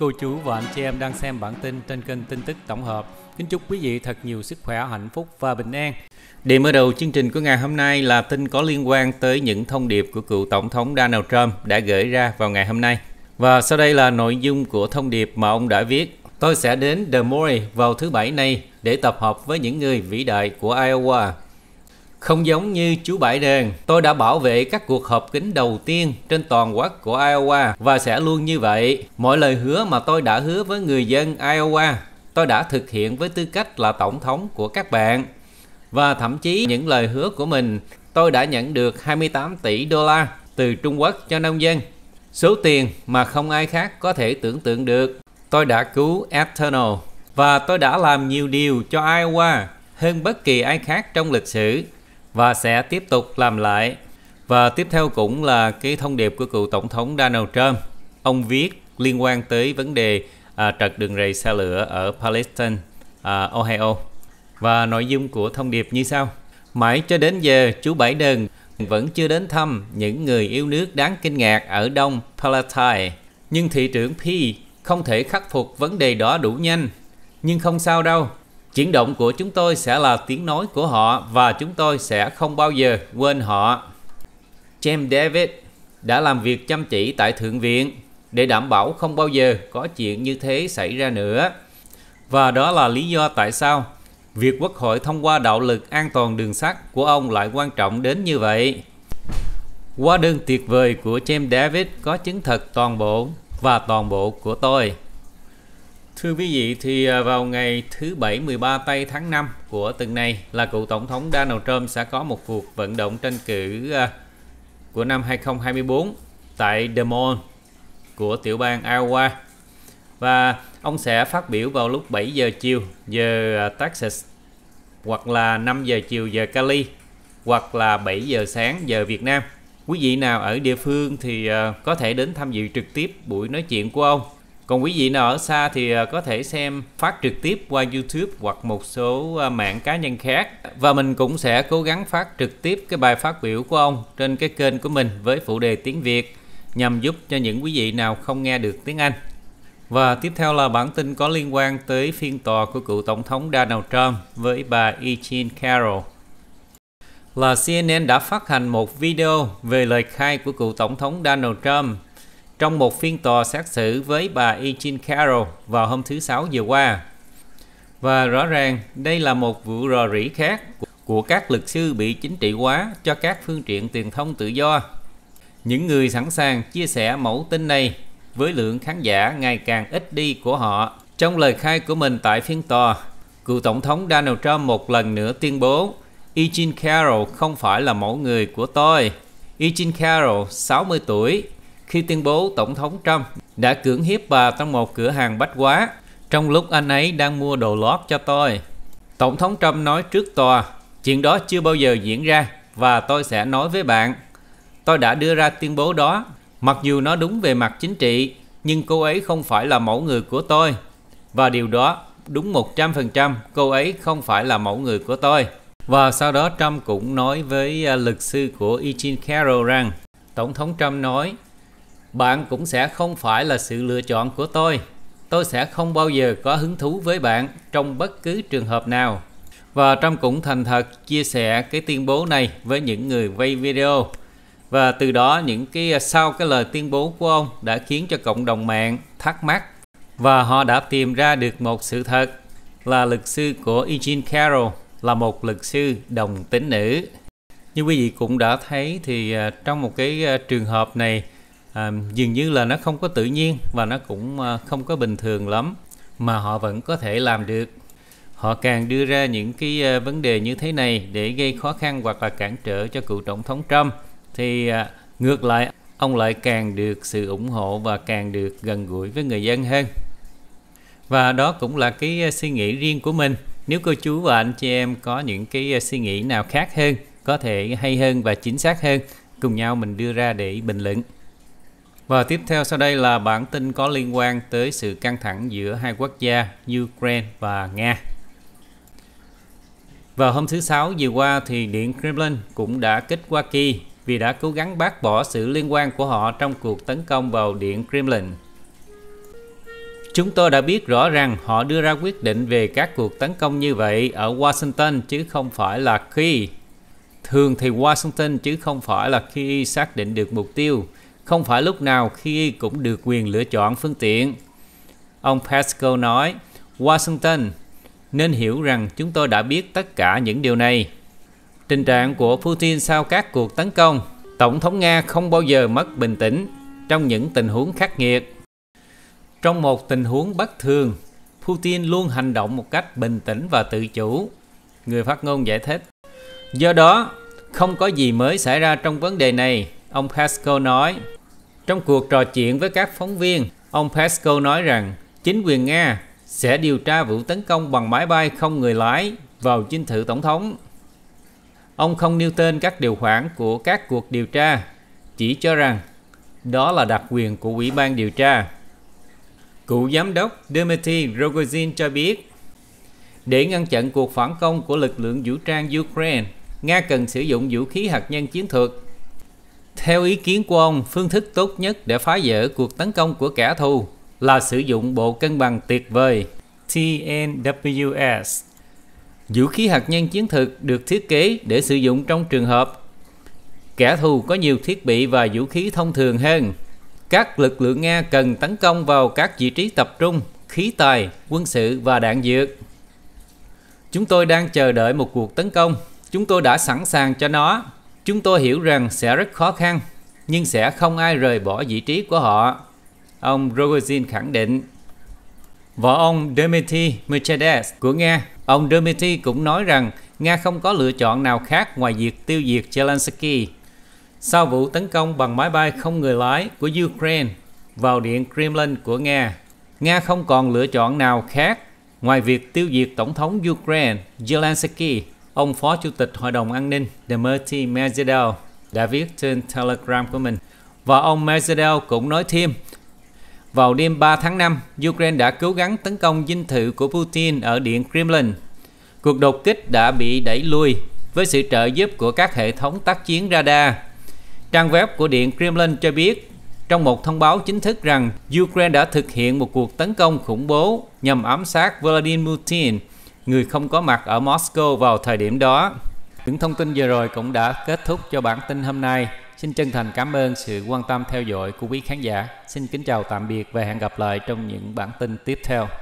Cô chú và anh chị em đang xem bản tin trên kênh tin tức tổng hợp. Kính chúc quý vị thật nhiều sức khỏe, hạnh phúc và bình an. Để mở đầu chương trình của ngày hôm nay là tin có liên quan tới những thông điệp của cựu Tổng thống Donald Trump đã gửi ra vào ngày hôm nay. Và sau đây là nội dung của thông điệp mà ông đã viết. Tôi sẽ đến Des Moines vào thứ Bảy nay để tập hợp với những người vĩ đại của Iowa không giống như chú Biden, Đền, tôi đã bảo vệ các cuộc họp kính đầu tiên trên toàn quốc của Iowa và sẽ luôn như vậy. Mọi lời hứa mà tôi đã hứa với người dân Iowa, tôi đã thực hiện với tư cách là tổng thống của các bạn. Và thậm chí những lời hứa của mình, tôi đã nhận được 28 tỷ đô la từ Trung Quốc cho nông dân. Số tiền mà không ai khác có thể tưởng tượng được. Tôi đã cứu Eternal và tôi đã làm nhiều điều cho Iowa hơn bất kỳ ai khác trong lịch sử và sẽ tiếp tục làm lại. Và tiếp theo cũng là cái thông điệp của cựu tổng thống Donald Trump. Ông viết liên quan tới vấn đề à, trật đường rầy xe lửa ở Palestine, à, Ohio. Và nội dung của thông điệp như sau. Mãi cho đến giờ, chú Bảy Đơn vẫn chưa đến thăm những người yêu nước đáng kinh ngạc ở Đông Palestine Nhưng thị trưởng P không thể khắc phục vấn đề đó đủ nhanh. Nhưng không sao đâu, Chuyển động của chúng tôi sẽ là tiếng nói của họ và chúng tôi sẽ không bao giờ quên họ. James David đã làm việc chăm chỉ tại Thượng viện để đảm bảo không bao giờ có chuyện như thế xảy ra nữa. Và đó là lý do tại sao việc Quốc hội thông qua đạo lực an toàn đường sắt của ông lại quan trọng đến như vậy. Qua đơn tuyệt vời của James David có chứng thật toàn bộ và toàn bộ của tôi. Thưa quý vị, thì à, vào ngày thứ Bảy 13 tây tháng 5 của tuần này là cựu Tổng thống Donald Trump sẽ có một cuộc vận động tranh cử à, của năm 2024 tại Des Moines của tiểu bang Iowa. Và ông sẽ phát biểu vào lúc 7 giờ chiều giờ à, Texas hoặc là 5 giờ chiều giờ Cali hoặc là 7 giờ sáng giờ Việt Nam. Quý vị nào ở địa phương thì có thể đến tham dự trực tiếp buổi nói chuyện của ông còn quý vị nào ở xa thì à, có thể xem phát trực tiếp qua YouTube hoặc một số à, mạng cá nhân khác. Và mình cũng sẽ cố gắng phát trực tiếp cái bài phát biểu của ông trên cái kênh của mình với phụ đề tiếng Việt nhằm giúp cho những quý vị nào không nghe được tiếng Anh. Và tiếp theo là bản tin có liên quan tới phiên tòa của cựu Tổng thống Donald Trump với bà E. Jean Carroll là CNN đã phát hành một video về lời khai của cựu Tổng thống Donald Trump trong một phiên tòa xét xử với bà E. Carroll vào hôm thứ Sáu vừa qua. Và rõ ràng đây là một vụ rò rỉ khác của các luật sư bị chính trị hóa cho các phương tiện truyền thông tự do. Những người sẵn sàng chia sẻ mẫu tin này với lượng khán giả ngày càng ít đi của họ. Trong lời khai của mình tại phiên tòa, cựu Tổng thống Donald Trump một lần nữa tuyên bố E. Carroll không phải là mẫu người của tôi. E. Jean Carroll, 60 tuổi, khi tuyên bố Tổng thống Trump đã cưỡng hiếp bà trong một cửa hàng bách hóa trong lúc anh ấy đang mua đồ lót cho tôi. Tổng thống Trump nói trước tòa, chuyện đó chưa bao giờ diễn ra và tôi sẽ nói với bạn. Tôi đã đưa ra tuyên bố đó, mặc dù nó đúng về mặt chính trị, nhưng cô ấy không phải là mẫu người của tôi. Và điều đó đúng 100% cô ấy không phải là mẫu người của tôi. Và sau đó Trump cũng nói với à, luật sư của Eugene Carroll rằng Tổng thống Trump nói bạn cũng sẽ không phải là sự lựa chọn của tôi tôi sẽ không bao giờ có hứng thú với bạn trong bất cứ trường hợp nào và Trump cũng thành thật chia sẻ cái tuyên bố này với những người quay video và từ đó những cái à, sau cái lời tuyên bố của ông đã khiến cho cộng đồng mạng thắc mắc và họ đã tìm ra được một sự thật là luật sư của Eugene Carroll là một luật sư đồng tính nữ. Như quý vị cũng đã thấy thì à, trong một cái à, trường hợp này à, dường như là nó không có tự nhiên và nó cũng à, không có bình thường lắm mà họ vẫn có thể làm được họ càng đưa ra những cái à, vấn đề như thế này để gây khó khăn hoặc là cản trở cho cựu tổng thống Trump thì à, ngược lại ông lại càng được sự ủng hộ và càng được gần gũi với người dân hơn và đó cũng là cái à, suy nghĩ riêng của mình nếu cô chú và anh chị em có những cái suy nghĩ nào khác hơn có thể hay hơn và chính xác hơn cùng nhau mình đưa ra để bình luận và tiếp theo sau đây là bản tin có liên quan tới sự căng thẳng giữa hai quốc gia Ukraine và Nga. Vào hôm thứ Sáu vừa qua thì Điện Kremlin cũng đã kích Hoa Kỳ vì đã cố gắng bác bỏ sự liên quan của họ trong cuộc tấn công vào Điện Kremlin. Chúng tôi đã biết rõ rằng họ đưa ra quyết định về các cuộc tấn công như vậy ở Washington chứ không phải là khi Thường thì Washington chứ không phải là khi xác định được mục tiêu không phải lúc nào khi cũng được quyền lựa chọn phương tiện. Ông Pascoe nói, Washington nên hiểu rằng chúng tôi đã biết tất cả những điều này. Tình trạng của Putin sau các cuộc tấn công, Tổng thống Nga không bao giờ mất bình tĩnh trong những tình huống khắc nghiệt. Trong một tình huống bất thường, Putin luôn hành động một cách bình tĩnh và tự chủ, người phát ngôn giải thích. Do đó, không có gì mới xảy ra trong vấn đề này, ông Pascoe nói. Trong cuộc trò chuyện với các phóng viên, ông Peskov nói rằng chính quyền Nga sẽ điều tra vụ tấn công bằng máy bay không người lái vào dinh thự tổng thống. Ông không nêu tên các điều khoản của các cuộc điều tra, chỉ cho rằng đó là đặc quyền của Ủy ban điều tra. Cựu giám đốc Dmitry Rogozin cho biết, để ngăn chặn cuộc phản công của lực lượng vũ trang Ukraine, Nga cần sử dụng vũ khí hạt nhân chiến thuật theo ý kiến của ông, phương thức tốt nhất để phá vỡ cuộc tấn công của kẻ thù là sử dụng bộ cân bằng tuyệt vời TNWS. Vũ khí hạt nhân chiến thực được thiết kế để sử dụng trong trường hợp kẻ thù có nhiều thiết bị và vũ khí thông thường hơn. Các lực lượng Nga cần tấn công vào các vị trí tập trung, khí tài, quân sự và đạn dược. Chúng tôi đang chờ đợi một cuộc tấn công. Chúng tôi đã sẵn sàng cho nó. Chúng tôi hiểu rằng sẽ rất khó khăn, nhưng sẽ không ai rời bỏ vị trí của họ. Ông Rogozin khẳng định. Vợ ông Dmitry Mercedes của Nga, ông Dmitry cũng nói rằng Nga không có lựa chọn nào khác ngoài việc tiêu diệt Zelensky. Sau vụ tấn công bằng máy bay không người lái của Ukraine vào điện Kremlin của Nga, Nga không còn lựa chọn nào khác ngoài việc tiêu diệt Tổng thống Ukraine Zelensky Ông Phó Chủ tịch Hội đồng An ninh Demetri Medvedev đã viết trên Telegram của mình. Và ông Medvedev cũng nói thêm, vào đêm 3 tháng 5, Ukraine đã cố gắng tấn công dinh thự của Putin ở Điện Kremlin. Cuộc đột kích đã bị đẩy lùi với sự trợ giúp của các hệ thống tác chiến radar. Trang web của Điện Kremlin cho biết trong một thông báo chính thức rằng Ukraine đã thực hiện một cuộc tấn công khủng bố nhằm ám sát Vladimir Putin người không có mặt ở Moscow vào thời điểm đó. Những thông tin vừa rồi cũng đã kết thúc cho bản tin hôm nay. Xin chân thành cảm ơn sự quan tâm theo dõi của quý khán giả. Xin kính chào tạm biệt và hẹn gặp lại trong những bản tin tiếp theo.